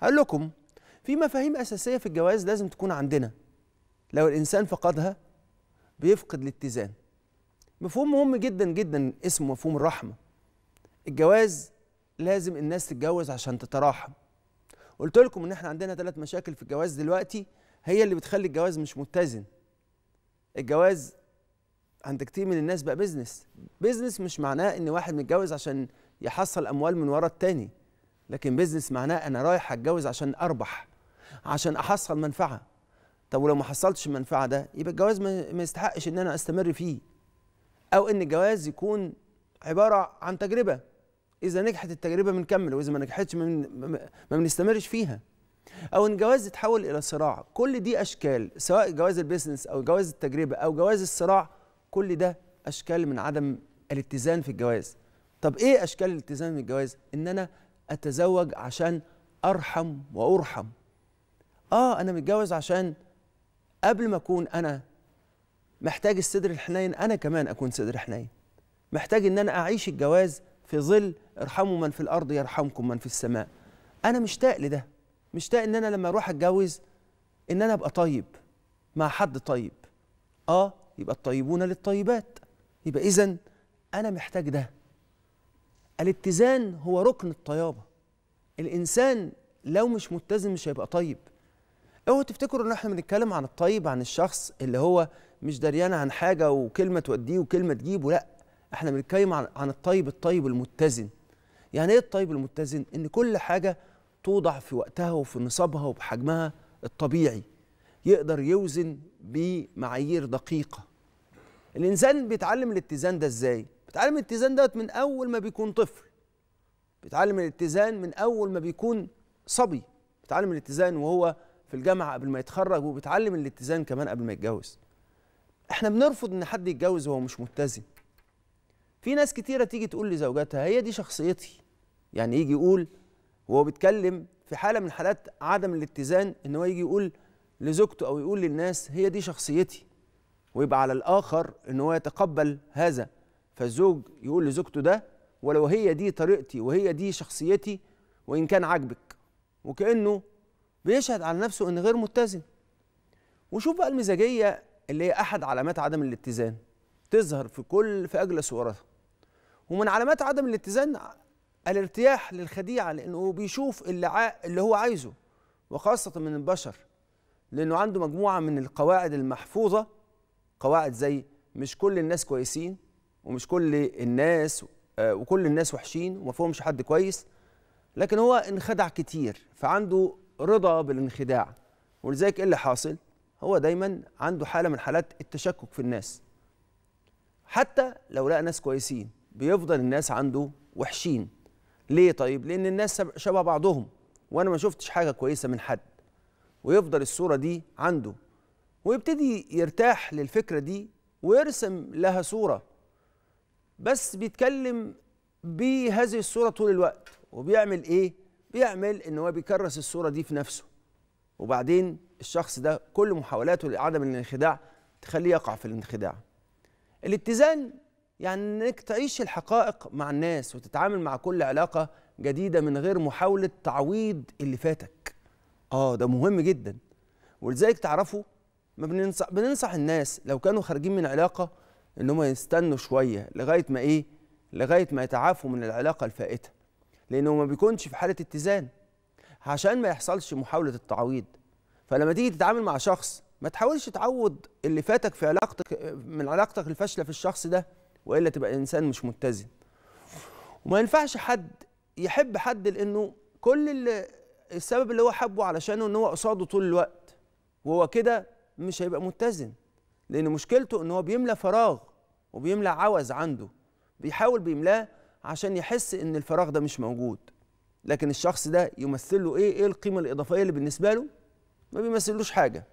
هقول لكم في مفاهيم أساسية في الجواز لازم تكون عندنا لو الإنسان فقدها بيفقد الاتزان مفهوم مهم جدا جدا اسمه مفهوم الرحمة الجواز لازم الناس تتجوز عشان تتراحم قلت لكم ان احنا عندنا ثلاث مشاكل في الجواز دلوقتي هي اللي بتخلي الجواز مش متزن الجواز عند كتير من الناس بقى بيزنس بيزنس مش معناه ان واحد متجوز عشان يحصل اموال من ورا التاني لكن بيزنس معناه انا رايح اتجوز عشان اربح عشان احصل منفعه طب ولو ما حصلتش المنفعه ده يبقى الجواز ما يستحقش ان انا استمر فيه او ان الجواز يكون عباره عن تجربه اذا نجحت التجربه بنكمل واذا ما نجحتش ما بنستمرش فيها او ان الجواز يتحول الى صراع كل دي اشكال سواء جواز البيزنس او جواز التجربه او جواز الصراع كل ده اشكال من عدم الاتزان في الجواز طب ايه اشكال الاتزان في الجواز ان انا أتزوج عشان أرحم وأرحم آه أنا متجوز عشان قبل ما أكون أنا محتاج الصدر الحنين أنا كمان أكون صدر حنين محتاج إن أنا أعيش الجواز في ظل ارحموا من في الأرض يرحمكم من في السماء أنا مشتاق لده مشتاق إن أنا لما أروح أتجوز إن أنا أبقى طيب مع حد طيب آه يبقى الطيبون للطيبات يبقى إذا أنا محتاج ده الاتزان هو ركن الطيابه الانسان لو مش متزن مش هيبقى طيب اوعوا تفتكروا ان احنا بنتكلم عن الطيب عن الشخص اللي هو مش دريان عن حاجه وكلمه توديه وكلمه تجيبه لا احنا بنتكلم عن عن الطيب الطيب المتزن يعني ايه الطيب المتزن ان كل حاجه توضع في وقتها وفي نصابها وبحجمها الطبيعي يقدر يوزن بمعايير دقيقه الانسان بيتعلم الاتزان ده ازاي بيتعلم الاتزان ده من اول ما بيكون طفل بيتعلم الاتزان من اول ما بيكون صبي بيتعلم الاتزان وهو في الجامعه قبل ما يتخرج وبيتعلم الاتزان كمان قبل ما يتجوز احنا بنرفض ان حد يتجوز وهو مش متزن في ناس كتيره تيجي تقول لزوجتها هي دي شخصيتي يعني يجي يقول وهو بيتكلم في حاله من حالات عدم الاتزان ان هو يجي يقول لزوجته او يقول للناس هي دي شخصيتي ويبقى على الاخر ان هو يتقبل هذا فالزوج يقول لزوجته ده ولو هي دي طريقتي وهي دي شخصيتي وإن كان عاجبك وكأنه بيشهد على نفسه إن غير متزن وشوف بقى المزاجية اللي هي أحد علامات عدم الاتزان تظهر في كل في أجل صورتها ومن علامات عدم الاتزان الارتياح للخديعة لأنه بيشوف اللي, ع... اللي هو عايزه وخاصة من البشر لأنه عنده مجموعة من القواعد المحفوظة قواعد زي مش كل الناس كويسين ومش كل الناس آه، وكل الناس وحشين وما فيهمش حد كويس لكن هو انخدع كتير فعنده رضا بالانخداع ولذلك ايه اللي حاصل هو دايما عنده حاله من حالات التشكك في الناس حتى لو لقى ناس كويسين بيفضل الناس عنده وحشين ليه طيب لان الناس شبه بعضهم وانا ما شفتش حاجه كويسه من حد ويفضل الصوره دي عنده ويبتدي يرتاح للفكره دي ويرسم لها صوره بس بيتكلم بهذه الصورة طول الوقت وبيعمل إيه؟ بيعمل إن هو بيكرس الصورة دي في نفسه وبعدين الشخص ده كل محاولاته لعدم الانخداع تخليه يقع في الانخداع الاتزان يعني انك تعيش الحقائق مع الناس وتتعامل مع كل علاقة جديدة من غير محاولة تعويض اللي فاتك اه ده مهم جدا ولذلك تعرفوا ما بننصح, بننصح الناس لو كانوا خارجين من علاقة ان هم يستنوا شويه لغايه ما ايه لغايه ما يتعافوا من العلاقه الفائته لانه ما بيكونش في حاله اتزان عشان ما يحصلش محاوله التعويض فلما تيجي تتعامل مع شخص ما تحاولش تعوض اللي فاتك في علاقتك من علاقتك الفاشله في الشخص ده والا تبقى انسان مش متزن وما ينفعش حد يحب حد لانه كل اللي السبب اللي هو حبه علشانه ان هو قصاده طول الوقت وهو كده مش هيبقى متزن لأن مشكلته إن هو بيملى فراغ وبيملى عوز عنده بيحاول بيملاه عشان يحس إن الفراغ ده مش موجود لكن الشخص ده يمثل له إيه إيه القيمة الإضافية اللي بالنسبة له ما بيمثلوش حاجة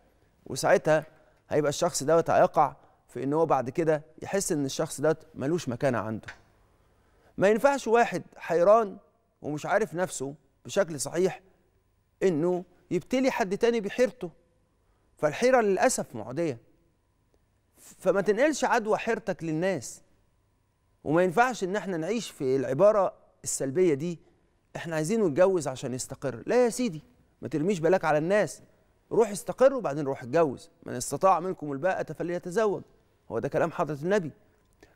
وساعتها هيبقى الشخص دوت هيقع في إن هو بعد كده يحس إن الشخص دوت ملوش مكانة عنده ما ينفعش واحد حيران ومش عارف نفسه بشكل صحيح انه يبتلي حد تاني بحيرته فالحيره للاسف معديه فما تنقلش عدوى حيرتك للناس وما ينفعش ان احنا نعيش في العباره السلبيه دي احنا عايزينه يتجوز عشان يستقر لا يا سيدي ما ترميش بالك على الناس روح استقر وبعدين روح اتجوز من استطاع منكم الباءة فليتزوج هو ده كلام حضرة النبي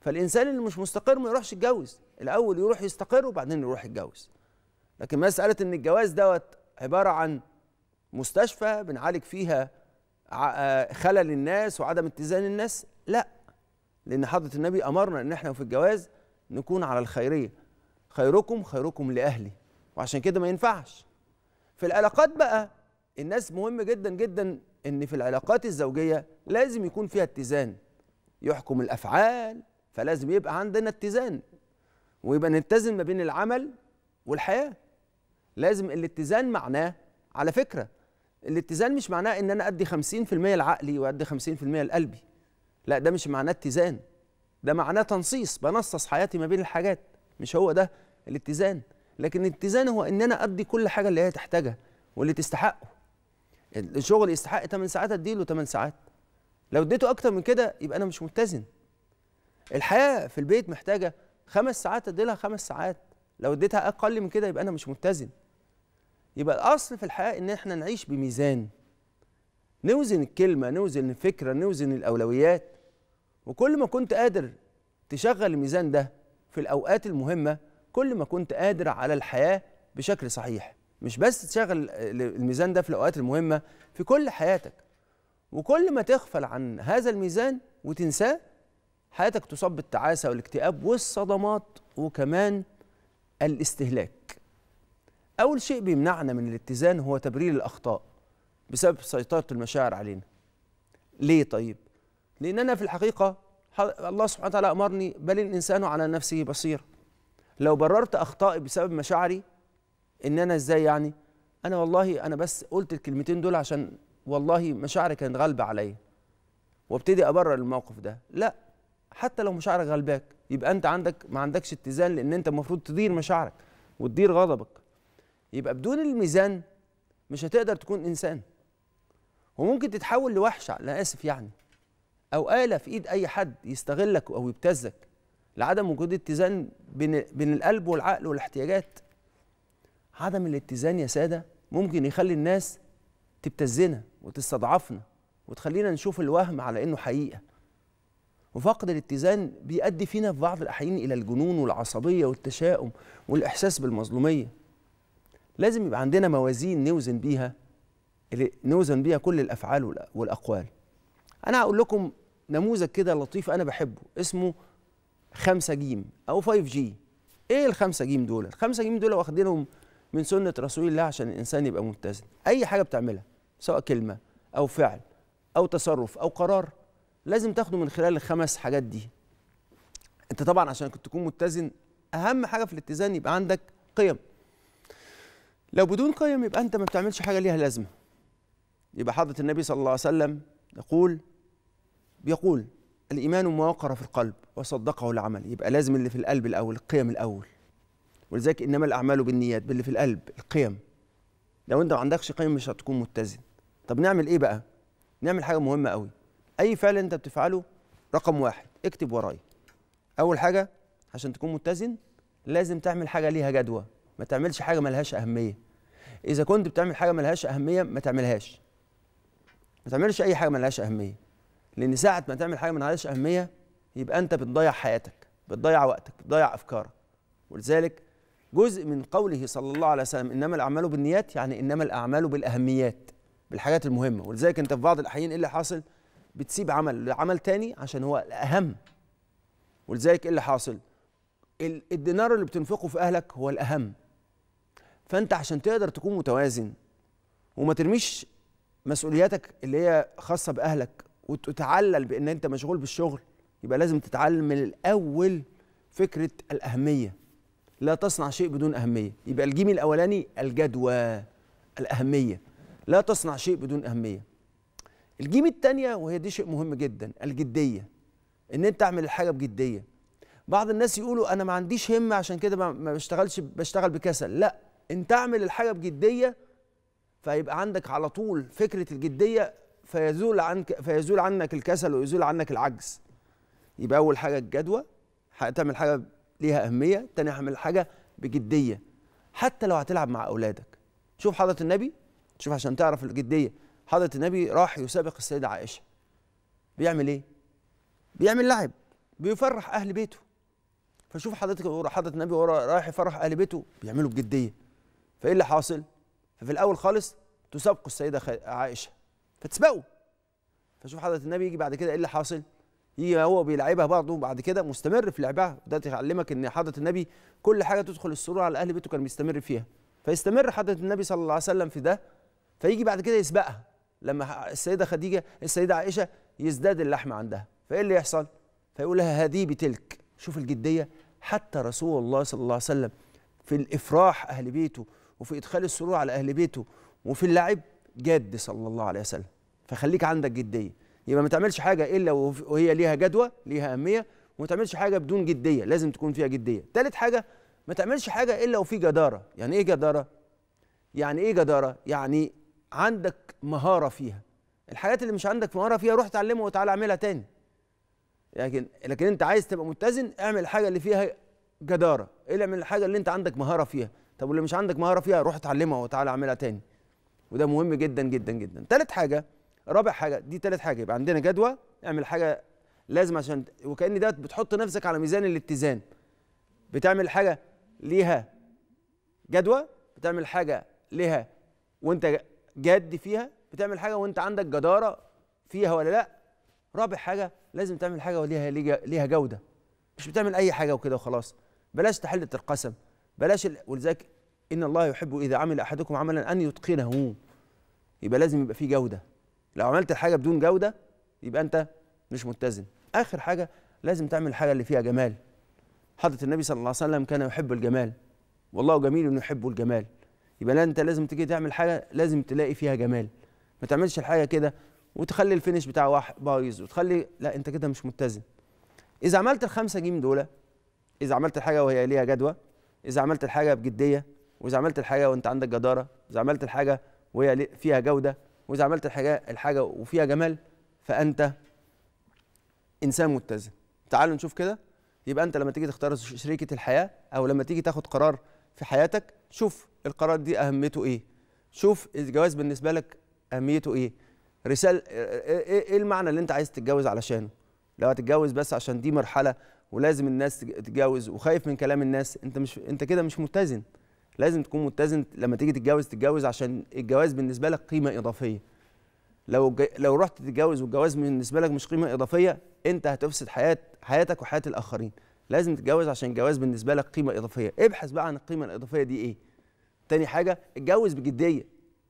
فالإنسان اللي مش مستقر ما يروحش يتجوز الأول يروح يستقر وبعدين يروح يتجوز لكن مسألة إن الجواز دوت عبارة عن مستشفى بنعالج فيها آه، خلل الناس وعدم اتزان الناس لا لان حضره النبي امرنا ان احنا في الجواز نكون على الخيريه خيركم خيركم لاهلي وعشان كده ما ينفعش في العلاقات بقى الناس مهم جدا جدا ان في العلاقات الزوجيه لازم يكون فيها اتزان يحكم الافعال فلازم يبقى عندنا اتزان ويبقى نتزن ما بين العمل والحياه لازم الاتزان معناه على فكره الاتزان مش معناه ان انا ادي 50% لعقلي وادي 50% لقلبي لا ده مش معناه اتزان ده معناه تنصيص بنصص حياتي ما بين الحاجات مش هو ده الاتزان لكن الاتزان هو ان انا ادي كل حاجه اللي هي تحتاجها واللي تستحقه الشغل يستحق 8 ساعات اديله 8 ساعات لو اديته اكتر من كده يبقى انا مش متزن الحياه في البيت محتاجه خمس ساعات اديلها خمس ساعات لو اديتها اقل من كده يبقى انا مش متزن يبقى الاصل في الحياه ان احنا نعيش بميزان نوزن الكلمه نوزن الفكره نوزن الاولويات وكل ما كنت قادر تشغل الميزان ده في الاوقات المهمه كل ما كنت قادر على الحياه بشكل صحيح مش بس تشغل الميزان ده في الاوقات المهمه في كل حياتك وكل ما تغفل عن هذا الميزان وتنساه حياتك تصاب بالتعاسه والاكتئاب والصدمات وكمان الاستهلاك أول شيء بيمنعنا من الاتزان هو تبرير الأخطاء بسبب سيطرة المشاعر علينا ليه طيب؟ لأن أنا في الحقيقة الله سبحانه وتعالى أمرني بل الإنسان على نفسه بصير لو بررت أخطائي بسبب مشاعري إن أنا إزاي يعني؟ أنا والله أنا بس قلت الكلمتين دول عشان والله مشاعري كانت غالبة عليا وابتدي أبرر الموقف ده لا حتى لو مشاعرك غلباك يبقى أنت عندك ما عندكش اتزان لأن أنت المفروض تدير مشاعرك وتدير غضبك يبقى بدون الميزان مش هتقدر تكون انسان وممكن تتحول لوحش انا اسف يعني او آلة في ايد اي حد يستغلك او يبتزك لعدم وجود اتزان بين بين القلب والعقل والاحتياجات عدم الاتزان يا ساده ممكن يخلي الناس تبتزنا وتستضعفنا وتخلينا نشوف الوهم على انه حقيقه وفقد الاتزان بيؤدي فينا في بعض الاحيان الى الجنون والعصبيه والتشاؤم والاحساس بالمظلوميه لازم يبقى عندنا موازين نوزن بيها اللي نوزن بيها كل الافعال والاقوال انا هقول لكم نموذج كده لطيف انا بحبه اسمه 5 جيم او 5 جي ايه ال 5 جيم دول ال 5 جيم دول واخدينهم من سنه رسول الله عشان الانسان يبقى متزن اي حاجه بتعملها سواء كلمه او فعل او تصرف او قرار لازم تاخده من خلال الخمس حاجات دي انت طبعا عشان تكون متزن اهم حاجه في الاتزان يبقى عندك قيم لو بدون قيم يبقى انت ما بتعملش حاجه ليها لازمه يبقى حضره النبي صلى الله عليه وسلم يقول بيقول الايمان ما وقر في القلب وصدقه العمل يبقى لازم اللي في القلب الاول القيم الاول ولذلك انما الاعمال بالنيات باللي في القلب القيم لو انت ما عندكش قيم مش هتكون متزن طب نعمل ايه بقى نعمل حاجه مهمه قوي اي فعل انت بتفعله رقم واحد اكتب ورايا اول حاجه عشان تكون متزن لازم تعمل حاجه ليها جدوى ما تعملش حاجه ملهاش اهميه اذا كنت بتعمل حاجه ملهاش اهميه ما تعملهاش ما تعملش اي حاجه ملهاش اهميه لان ساعه ما تعمل حاجه ملهاش اهميه يبقى انت بتضيع حياتك بتضيع وقتك بتضيع افكارك ولذلك جزء من قوله صلى الله عليه وسلم انما الاعمال بالنيات يعني انما الاعمال بالاهميات بالحاجات المهمه ولذلك انت في بعض الاحيان ايه اللي حاصل بتسيب عمل لعمل تاني عشان هو الاهم ولذلك ايه اللي حاصل الدينار اللي بتنفقه في اهلك هو الاهم فانت عشان تقدر تكون متوازن وما ترميش مسؤولياتك اللي هي خاصه باهلك وتتعلل بان انت مشغول بالشغل يبقى لازم تتعلم من الاول فكره الاهميه لا تصنع شيء بدون اهميه يبقى الجيم الاولاني الجدوى الاهميه لا تصنع شيء بدون اهميه الجيم الثانيه وهي دي شيء مهم جدا الجديه ان انت تعمل الحاجه بجديه بعض الناس يقولوا انا ما عنديش همه عشان كده ما بشتغلش بشتغل بكسل لا ان تعمل الحاجه بجديه فيبقى عندك على طول فكره الجديه فيزول عنك فيزول عنك الكسل ويزول عنك العجز يبقى اول حاجه الجدوى هتعمل حاجه ليها اهميه تاني هعمل حاجه بجديه حتى لو هتلعب مع اولادك شوف حضره النبي شوف عشان تعرف الجديه حضره النبي راح يسابق السيده عائشه بيعمل ايه بيعمل لعب بيفرح اهل بيته فشوف حضرتك حضره النبي ورا رايح يفرح اهل بيته بيعمله بجديه فايه اللي حاصل ففي الاول خالص تسابقوا السيده عائشه فتسبقوا فشوف حضره النبي يجي بعد كده ايه اللي حاصل يجي هو بيلعبها برضه بعد كده مستمر في لعبها ده تعلمك ان حضره النبي كل حاجه تدخل السرور على اهل بيته كان بيستمر فيها فيستمر حضره النبي صلى الله عليه وسلم في ده فيجي بعد كده يسبقها لما السيده خديجه السيده عائشه يزداد اللحم عندها فايه اللي يحصل فيقول لها هذه بتلك شوف الجديه حتى رسول الله صلى الله عليه وسلم في الافراح اهل بيته وفي إدخال السرور على أهل بيته وفي اللعب جاد صلى الله عليه وسلم فخليك عندك جدية يبقى ما تعملش حاجة إلا وهي ليها جدوى ليها أهمية وما تعملش حاجة بدون جدية لازم تكون فيها جدية ثالث حاجة ما تعملش حاجة إلا وفي جدارة يعني إيه جدارة؟ يعني إيه جدارة؟ يعني عندك مهارة فيها الحاجات اللي مش عندك مهارة فيها روح اتعلمها وتعالى اعملها تاني لكن لكن انت عايز تبقى متزن اعمل الحاجه اللي فيها جداره اعمل الحاجه اللي انت عندك مهاره فيها طب واللي مش عندك مهاره فيها روح اتعلمها وتعالى اعملها تاني وده مهم جدا جدا جدا تالت حاجه رابع حاجه دي تالت حاجه يبقى عندنا جدوى اعمل حاجه لازم عشان وكان ده بتحط نفسك على ميزان الاتزان بتعمل حاجه ليها جدوى بتعمل حاجه ليها وانت جاد فيها بتعمل حاجه وانت عندك جداره فيها ولا لا رابع حاجه لازم تعمل حاجه وليها ليها جوده مش بتعمل اي حاجه وكده وخلاص بلاش تحل القسم بلاش ولذلك ان الله يحب اذا عمل احدكم عملا ان يتقنه يبقى لازم يبقى فيه جوده لو عملت الحاجه بدون جوده يبقى انت مش متزن اخر حاجه لازم تعمل الحاجه اللي فيها جمال حضره النبي صلى الله عليه وسلم كان يحب الجمال والله جميل يحب الجمال يبقى انت لازم تيجي تعمل حاجه لازم تلاقي فيها جمال ما تعملش الحاجه كده وتخلي الفينش بتاع واحد بايظ وتخلي لا انت كده مش متزن اذا عملت الخمسه جيم دول اذا عملت الحاجه وهي ليها جدوى اذا عملت الحاجه بجديه واذا عملت الحاجه وانت عندك جداره واذا عملت الحاجه وهي فيها جوده واذا عملت الحاجه الحاجه وفيها جمال فانت انسان متزن تعالوا نشوف كده يبقى انت لما تيجي تختار شريكه الحياه او لما تيجي تاخد قرار في حياتك شوف القرار دي اهميته ايه شوف الجواز بالنسبه لك اهميته ايه رسال ايه, إيه-،, إيه المعنى اللي انت عايز تتجوز علشانه لو هتتجوز بس عشان دي مرحله ولازم الناس تتجوز وخايف من كلام الناس انت مش انت كده مش متزن لازم تكون متزن لما تيجي تتجوز تتجوز عشان الجواز بالنسبه لك قيمه اضافيه لو جي... لو رحت تتجوز والجواز بالنسبه لك مش قيمه اضافيه انت هتفسد حياه حياتك وحياه الاخرين لازم تتجوز عشان الجواز بالنسبه لك قيمه اضافيه ابحث بقى عن القيمه الاضافيه دي ايه تاني حاجه اتجوز بجديه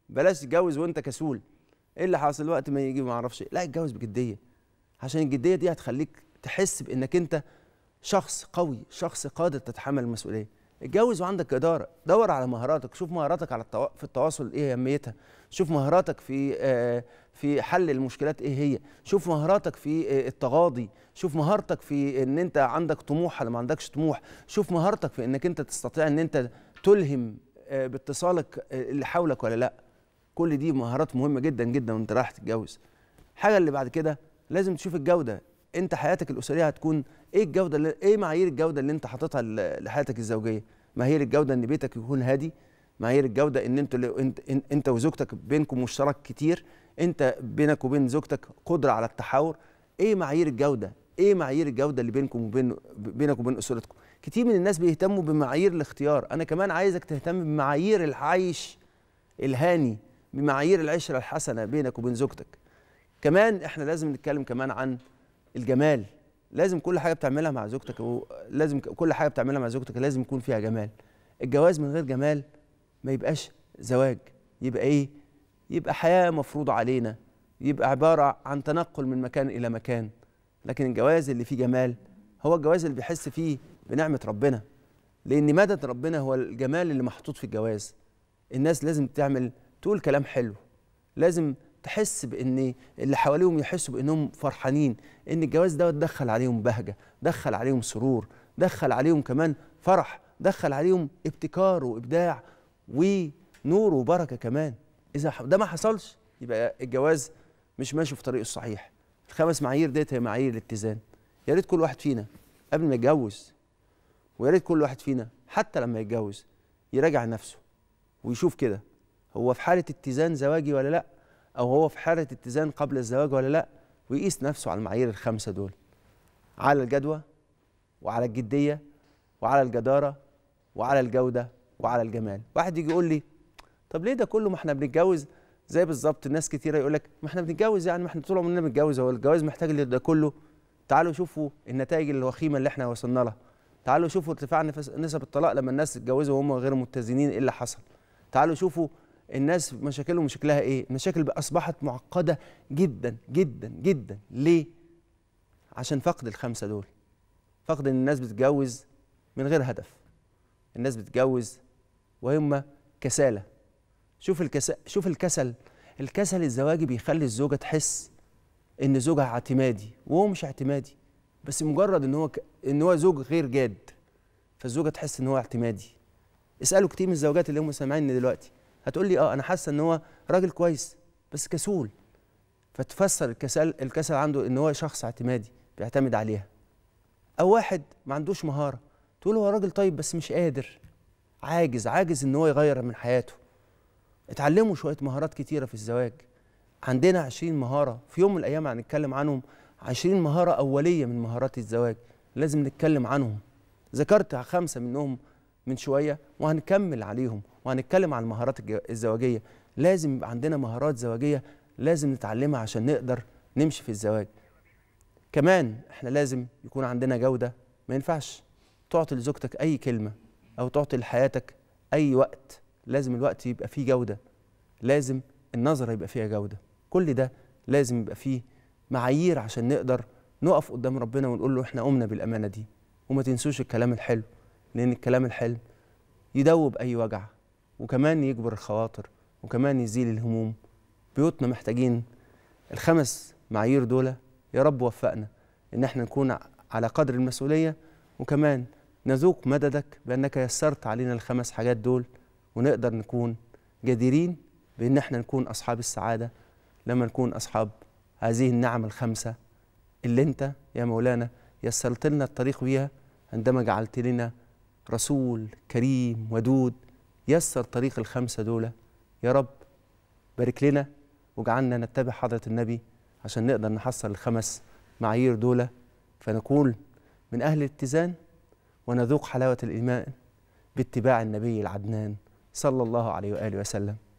بلاش تتجوز وانت كسول ايه اللي حاصل وقت ما يجي ما اعرفش إيه. لا اتجوز بجديه عشان الجديه دي هتخليك تحس بانك انت شخص قوي شخص قادر تتحمل المسؤوليه اتجوز وعندك اداره دور على مهاراتك شوف مهاراتك على التو... في التواصل ايه اهميتها شوف مهاراتك في آه في حل المشكلات ايه هي شوف مهاراتك في آه التغاضي شوف مهارتك في ان انت عندك طموح ولا ما عندكش طموح شوف مهارتك في انك انت تستطيع ان انت تلهم آه باتصالك آه، اللي حولك ولا لا كل دي مهارات مهمه جدا جدا وانت رايح تتجوز الحاجه اللي بعد كده لازم تشوف الجوده انت حياتك الاسريه هتكون ايه الجوده اللي ايه معايير الجوده اللي انت حاططها لحياتك الزوجيه معايير الجوده ان بيتك يكون هادي معايير الجوده ان انت انت, انت وزوجتك بينكم مشترك كتير انت بينك وبين زوجتك قدره على التحاور ايه معايير الجوده ايه معايير الجوده اللي بينكم وبين بينك وبين اسرتكم كتير من الناس بيهتموا بمعايير الاختيار انا كمان عايزك تهتم بمعايير العيش الهاني بمعايير العشره الحسنه بينك وبين زوجتك كمان احنا لازم نتكلم كمان عن الجمال لازم كل حاجه بتعملها مع زوجتك ولازم كل حاجه بتعملها مع زوجتك لازم يكون فيها جمال الجواز من غير جمال ما يبقاش زواج يبقى ايه يبقى حياه مفروضه علينا يبقى عباره عن تنقل من مكان الى مكان لكن الجواز اللي فيه جمال هو الجواز اللي بيحس فيه بنعمه ربنا لان مدد ربنا هو الجمال اللي محطوط في الجواز الناس لازم تعمل تقول كلام حلو لازم تحس بان اللي حواليهم يحسوا بانهم فرحانين ان الجواز ده دخل عليهم بهجه دخل عليهم سرور دخل عليهم كمان فرح دخل عليهم ابتكار وابداع ونور وبركه كمان اذا ده ما حصلش يبقى الجواز مش ماشي في طريقه الصحيح الخمس معايير ديت هي معايير الاتزان يا ريت كل واحد فينا قبل ما يتجوز ويا ريت كل واحد فينا حتى لما يتجوز يراجع نفسه ويشوف كده هو في حاله اتزان زواجي ولا لا او هو في حاله اتزان قبل الزواج ولا لا ويقيس نفسه على المعايير الخمسه دول على الجدوى وعلى الجديه وعلى الجداره وعلى الجوده وعلى الجمال واحد يجي يقول لي طب ليه ده كله ما احنا بنتجوز زي بالظبط ناس كتيره يقول لك ما احنا بنتجوز يعني ما احنا طول عمرنا بنتجوز هو الجواز محتاج ده كله تعالوا شوفوا النتائج الوخيمه اللي احنا وصلنا لها تعالوا شوفوا ارتفاع نسب الطلاق لما الناس اتجوزوا وهم غير متزنين ايه اللي حصل تعالوا شوفوا الناس مشاكلهم شكلها ايه مشاكل اصبحت معقده جدا جدا جدا ليه عشان فقد الخمسه دول فقد ان الناس بتتجوز من غير هدف الناس بتتجوز وهم كساله شوف الكسل شوف الكسل الكسل الزواجي بيخلي الزوجه تحس ان زوجها اعتمادي وهو مش اعتمادي بس مجرد ان هو ك... ان هو زوج غير جاد فالزوجه تحس ان هو اعتمادي اسالوا كتير من الزوجات اللي هم سامعيني دلوقتي هتقول لي اه انا حاسه ان هو راجل كويس بس كسول فتفسر الكسل الكسل عنده ان هو شخص اعتمادي بيعتمد عليها او واحد ما عندوش مهاره تقول هو راجل طيب بس مش قادر عاجز عاجز ان هو يغير من حياته اتعلموا شويه مهارات كتيره في الزواج عندنا 20 مهاره في يوم من الايام هنتكلم عنهم 20 مهاره اوليه من مهارات الزواج لازم نتكلم عنهم ذكرت خمسه منهم من شويه وهنكمل عليهم وهنتكلم عن المهارات الزواجيه لازم يبقى عندنا مهارات زواجيه لازم نتعلمها عشان نقدر نمشي في الزواج كمان احنا لازم يكون عندنا جوده ما ينفعش تعطي لزوجتك اي كلمه او تعطي لحياتك اي وقت لازم الوقت يبقى فيه جوده لازم النظره يبقى فيها جوده كل ده لازم يبقى فيه معايير عشان نقدر نقف قدام ربنا ونقول له احنا قمنا بالامانه دي وما تنسوش الكلام الحلو لان الكلام الحلو يدوب اي وجع وكمان يجبر الخواطر وكمان يزيل الهموم بيوتنا محتاجين الخمس معايير دول يا رب وفقنا ان احنا نكون على قدر المسؤوليه وكمان نذوق مددك بانك يسرت علينا الخمس حاجات دول ونقدر نكون جديرين بان احنا نكون اصحاب السعاده لما نكون اصحاب هذه النعم الخمسه اللي انت يا مولانا يسرت لنا الطريق بيها عندما جعلت لنا رسول كريم ودود يسر طريق الخمسة دول يا رب بارك لنا وجعلنا نتبع حضرة النبي عشان نقدر نحصل الخمس معايير دول فنكون من أهل الاتزان ونذوق حلاوة الإيمان باتباع النبي العدنان صلى الله عليه وآله وسلم